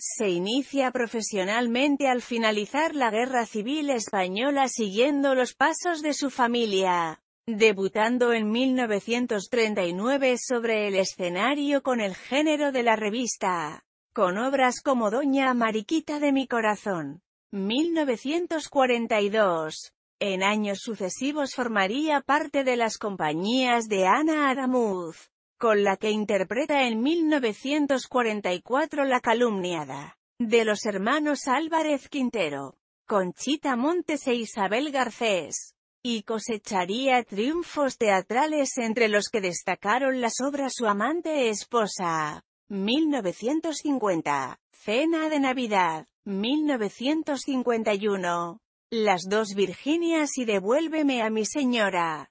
Se inicia profesionalmente al finalizar la Guerra Civil Española siguiendo los pasos de su familia, debutando en 1939 sobre el escenario con el género de la revista, con obras como Doña Mariquita de mi corazón, 1942. En años sucesivos formaría parte de las compañías de Ana Adamuz, con la que interpreta en 1944 La calumniada, de los hermanos Álvarez Quintero, Conchita Montes e Isabel Garcés, y cosecharía triunfos teatrales entre los que destacaron las obras Su amante esposa, 1950, Cena de Navidad, 1951, Las dos Virginias y Devuélveme a mi señora,